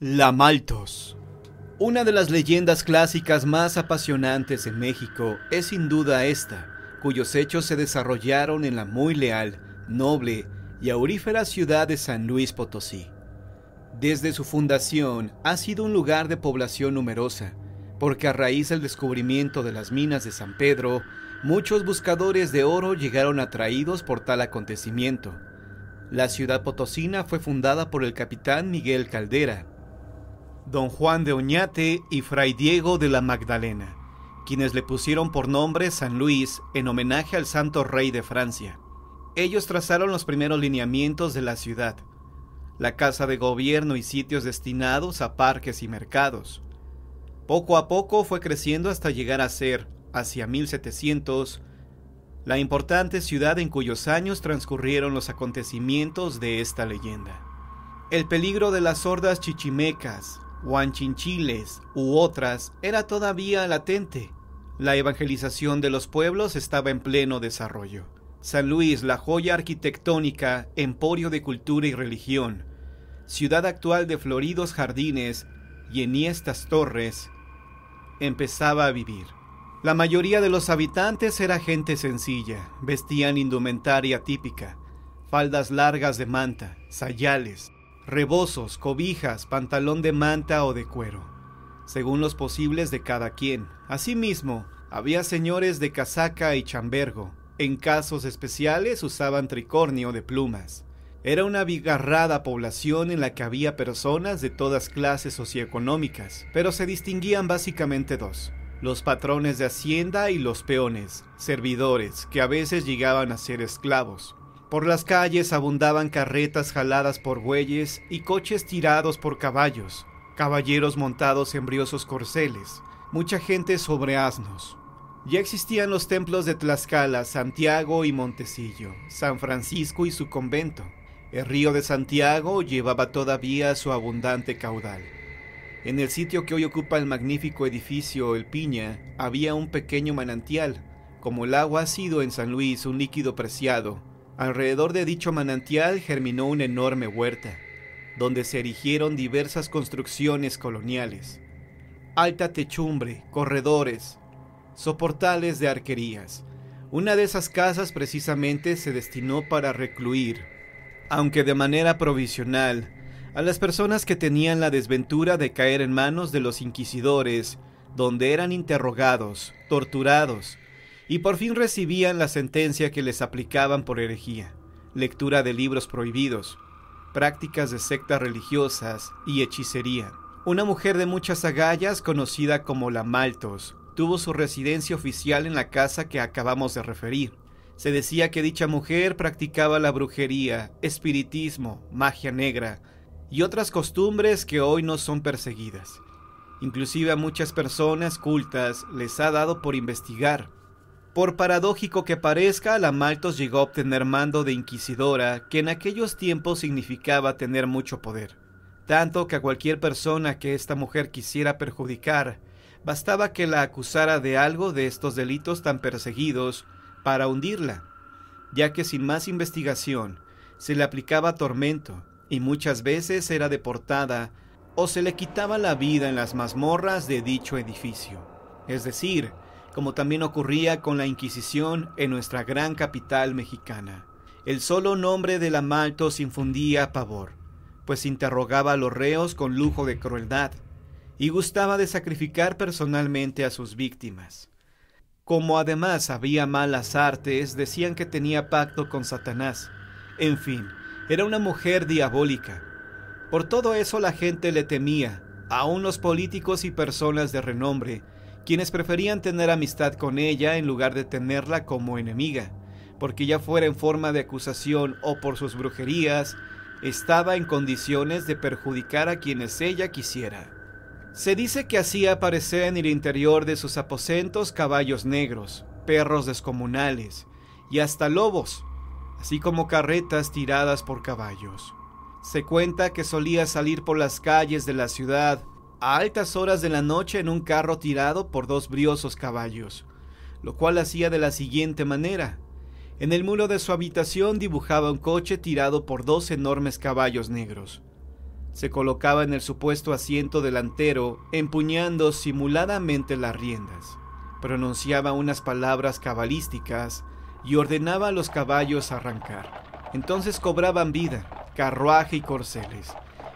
La Maltos. Una de las leyendas clásicas más apasionantes en México es sin duda esta, cuyos hechos se desarrollaron en la muy leal, noble y aurífera ciudad de San Luis Potosí. Desde su fundación ha sido un lugar de población numerosa, porque a raíz del descubrimiento de las minas de San Pedro, muchos buscadores de oro llegaron atraídos por tal acontecimiento. La ciudad potosina fue fundada por el capitán Miguel Caldera, don Juan de Oñate y fray Diego de la Magdalena, quienes le pusieron por nombre San Luis en homenaje al santo rey de Francia. Ellos trazaron los primeros lineamientos de la ciudad, la casa de gobierno y sitios destinados a parques y mercados. Poco a poco fue creciendo hasta llegar a ser, hacia 1700, la importante ciudad en cuyos años transcurrieron los acontecimientos de esta leyenda. El peligro de las hordas chichimecas, huanchinchiles u otras era todavía latente. La evangelización de los pueblos estaba en pleno desarrollo. San Luis, la joya arquitectónica, emporio de cultura y religión, ciudad actual de floridos jardines y enhiestas torres, empezaba a vivir. La mayoría de los habitantes era gente sencilla, vestían indumentaria típica, faldas largas de manta, sayales, rebozos, cobijas, pantalón de manta o de cuero, según los posibles de cada quien. Asimismo, había señores de casaca y chambergo. En casos especiales usaban tricornio de plumas. Era una abigarrada población en la que había personas de todas clases socioeconómicas, pero se distinguían básicamente dos, los patrones de hacienda y los peones, servidores, que a veces llegaban a ser esclavos. Por las calles abundaban carretas jaladas por bueyes y coches tirados por caballos, caballeros montados en briosos corceles, mucha gente sobre asnos. Ya existían los templos de Tlaxcala, Santiago y Montecillo, San Francisco y su convento. El río de Santiago llevaba todavía su abundante caudal. En el sitio que hoy ocupa el magnífico edificio El Piña había un pequeño manantial, como el agua ha sido en San Luis un líquido preciado Alrededor de dicho manantial germinó una enorme huerta, donde se erigieron diversas construcciones coloniales, alta techumbre, corredores, soportales de arquerías. Una de esas casas precisamente se destinó para recluir, aunque de manera provisional, a las personas que tenían la desventura de caer en manos de los inquisidores, donde eran interrogados, torturados y por fin recibían la sentencia que les aplicaban por herejía, lectura de libros prohibidos, prácticas de sectas religiosas y hechicería. Una mujer de muchas agallas, conocida como la Maltos, tuvo su residencia oficial en la casa que acabamos de referir. Se decía que dicha mujer practicaba la brujería, espiritismo, magia negra y otras costumbres que hoy no son perseguidas. Inclusive a muchas personas cultas les ha dado por investigar por paradójico que parezca, la Maltos llegó a obtener mando de inquisidora, que en aquellos tiempos significaba tener mucho poder, tanto que a cualquier persona que esta mujer quisiera perjudicar, bastaba que la acusara de algo de estos delitos tan perseguidos para hundirla, ya que sin más investigación se le aplicaba tormento y muchas veces era deportada o se le quitaba la vida en las mazmorras de dicho edificio. Es decir, como también ocurría con la Inquisición en nuestra gran capital mexicana. El solo nombre de la maltos infundía pavor, pues interrogaba a los reos con lujo de crueldad y gustaba de sacrificar personalmente a sus víctimas. Como además había malas artes, decían que tenía pacto con Satanás. En fin, era una mujer diabólica. Por todo eso la gente le temía, aun los políticos y personas de renombre, quienes preferían tener amistad con ella en lugar de tenerla como enemiga, porque ya fuera en forma de acusación o por sus brujerías, estaba en condiciones de perjudicar a quienes ella quisiera. Se dice que hacía aparecer en el interior de sus aposentos caballos negros, perros descomunales y hasta lobos, así como carretas tiradas por caballos. Se cuenta que solía salir por las calles de la ciudad a altas horas de la noche en un carro tirado por dos briosos caballos, lo cual hacía de la siguiente manera. En el muro de su habitación dibujaba un coche tirado por dos enormes caballos negros. Se colocaba en el supuesto asiento delantero, empuñando simuladamente las riendas. Pronunciaba unas palabras cabalísticas y ordenaba a los caballos arrancar. Entonces cobraban vida, carruaje y corceles,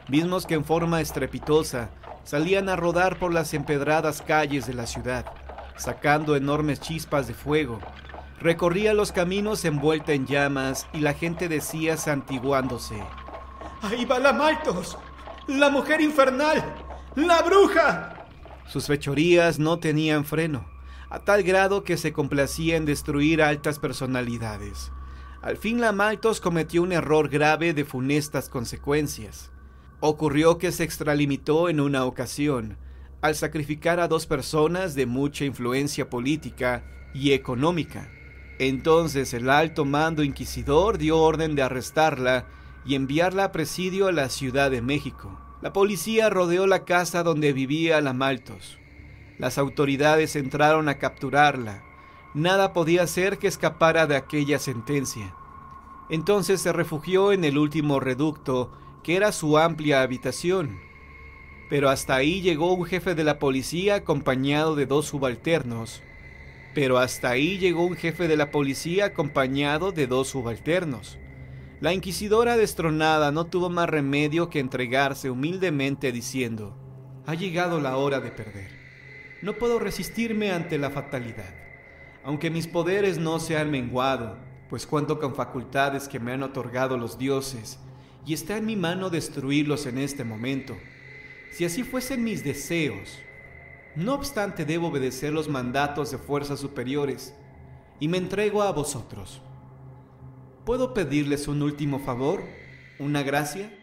mismos que en forma estrepitosa salían a rodar por las empedradas calles de la ciudad, sacando enormes chispas de fuego. Recorría los caminos envuelta en llamas y la gente decía santiguándose. ¡Ahí va la Maltos! ¡La mujer infernal! ¡La bruja! Sus fechorías no tenían freno, a tal grado que se complacía en destruir altas personalidades. Al fin la Maltos cometió un error grave de funestas consecuencias. Ocurrió que se extralimitó en una ocasión al sacrificar a dos personas de mucha influencia política y económica. Entonces el alto mando inquisidor dio orden de arrestarla y enviarla a presidio a la Ciudad de México. La policía rodeó la casa donde vivía la Maltos. Las autoridades entraron a capturarla. Nada podía hacer que escapara de aquella sentencia. Entonces se refugió en el último reducto que era su amplia habitación. Pero hasta ahí llegó un jefe de la policía acompañado de dos subalternos. Pero hasta ahí llegó un jefe de la policía acompañado de dos subalternos. La inquisidora destronada no tuvo más remedio que entregarse humildemente diciendo, ha llegado la hora de perder. No puedo resistirme ante la fatalidad. Aunque mis poderes no se han menguado, pues cuento con facultades que me han otorgado los dioses, y está en mi mano destruirlos en este momento. Si así fuesen mis deseos, no obstante debo obedecer los mandatos de fuerzas superiores, y me entrego a vosotros. ¿Puedo pedirles un último favor? ¿Una gracia?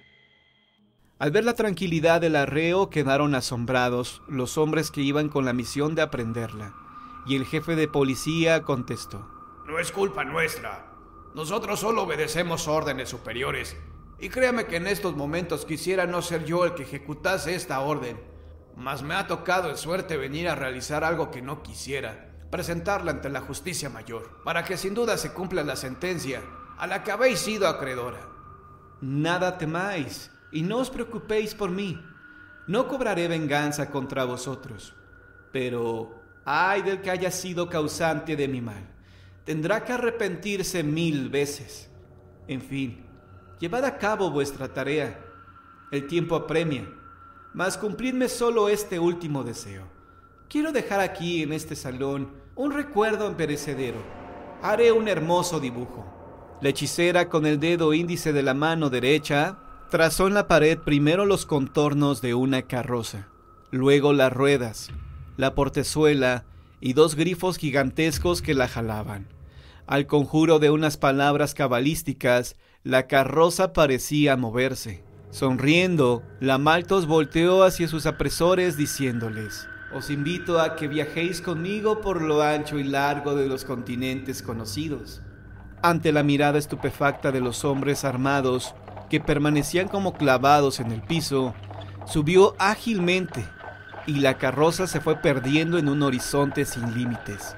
Al ver la tranquilidad del arreo quedaron asombrados los hombres que iban con la misión de aprenderla, y el jefe de policía contestó. No es culpa nuestra. Nosotros solo obedecemos órdenes superiores y créame que en estos momentos quisiera no ser yo el que ejecutase esta orden, mas me ha tocado en suerte venir a realizar algo que no quisiera, presentarla ante la justicia mayor, para que sin duda se cumpla la sentencia a la que habéis sido acreedora. Nada temáis, y no os preocupéis por mí. No cobraré venganza contra vosotros, pero ay del que haya sido causante de mi mal. Tendrá que arrepentirse mil veces. En fin, Llevad a cabo vuestra tarea. El tiempo apremia. Mas cumplidme solo este último deseo. Quiero dejar aquí en este salón un recuerdo emperecedero. Haré un hermoso dibujo. La hechicera con el dedo índice de la mano derecha trazó en la pared primero los contornos de una carroza, luego las ruedas, la portezuela y dos grifos gigantescos que la jalaban. Al conjuro de unas palabras cabalísticas, la carroza parecía moverse. Sonriendo, la Maltos volteó hacia sus apresores diciéndoles, Os invito a que viajéis conmigo por lo ancho y largo de los continentes conocidos. Ante la mirada estupefacta de los hombres armados, que permanecían como clavados en el piso, subió ágilmente y la carroza se fue perdiendo en un horizonte sin límites.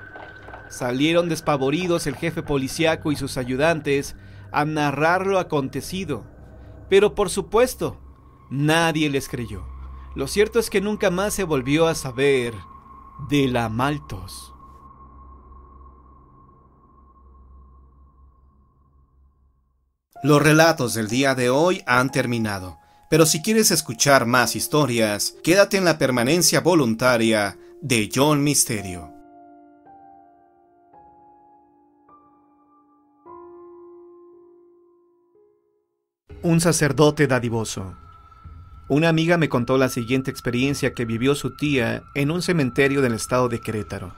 Salieron despavoridos el jefe policíaco y sus ayudantes, a narrar lo acontecido. Pero por supuesto, nadie les creyó. Lo cierto es que nunca más se volvió a saber de la Maltos. Los relatos del día de hoy han terminado, pero si quieres escuchar más historias, quédate en la permanencia voluntaria de John Misterio. Un sacerdote dadivoso. Una amiga me contó la siguiente experiencia que vivió su tía en un cementerio del estado de Querétaro.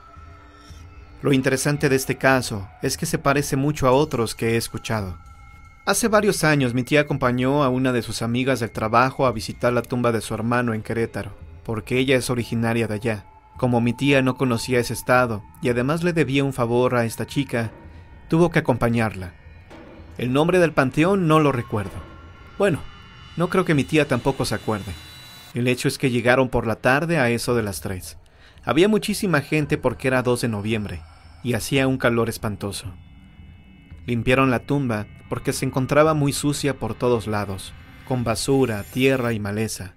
Lo interesante de este caso es que se parece mucho a otros que he escuchado. Hace varios años mi tía acompañó a una de sus amigas del trabajo a visitar la tumba de su hermano en Querétaro, porque ella es originaria de allá. Como mi tía no conocía ese estado y además le debía un favor a esta chica, tuvo que acompañarla. El nombre del panteón no lo recuerdo. Bueno, no creo que mi tía tampoco se acuerde. El hecho es que llegaron por la tarde a eso de las 3. Había muchísima gente porque era 2 de noviembre y hacía un calor espantoso. Limpiaron la tumba porque se encontraba muy sucia por todos lados, con basura, tierra y maleza.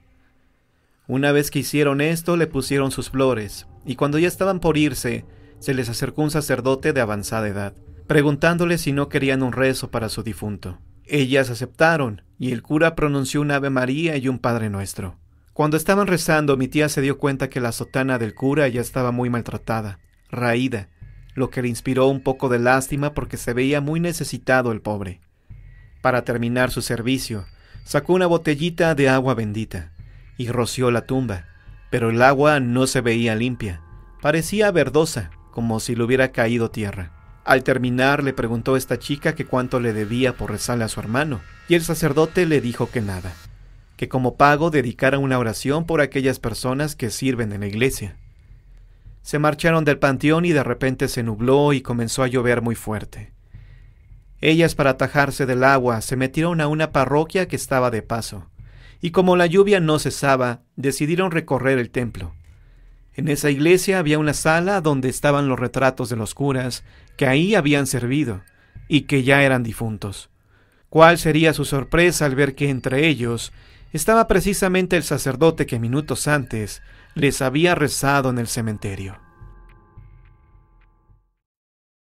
Una vez que hicieron esto le pusieron sus flores, y cuando ya estaban por irse, se les acercó un sacerdote de avanzada edad, preguntándole si no querían un rezo para su difunto. Ellas aceptaron, y el cura pronunció un Ave María y un Padre Nuestro. Cuando estaban rezando, mi tía se dio cuenta que la sotana del cura ya estaba muy maltratada, raída, lo que le inspiró un poco de lástima porque se veía muy necesitado el pobre. Para terminar su servicio, sacó una botellita de agua bendita y roció la tumba, pero el agua no se veía limpia, parecía verdosa, como si le hubiera caído tierra. Al terminar le preguntó esta chica que cuánto le debía por rezarle a su hermano, y el sacerdote le dijo que nada, que como pago dedicara una oración por aquellas personas que sirven en la iglesia. Se marcharon del panteón y de repente se nubló y comenzó a llover muy fuerte. Ellas para atajarse del agua se metieron a una parroquia que estaba de paso, y como la lluvia no cesaba, decidieron recorrer el templo. En esa iglesia había una sala donde estaban los retratos de los curas que ahí habían servido y que ya eran difuntos. ¿Cuál sería su sorpresa al ver que entre ellos estaba precisamente el sacerdote que minutos antes les había rezado en el cementerio?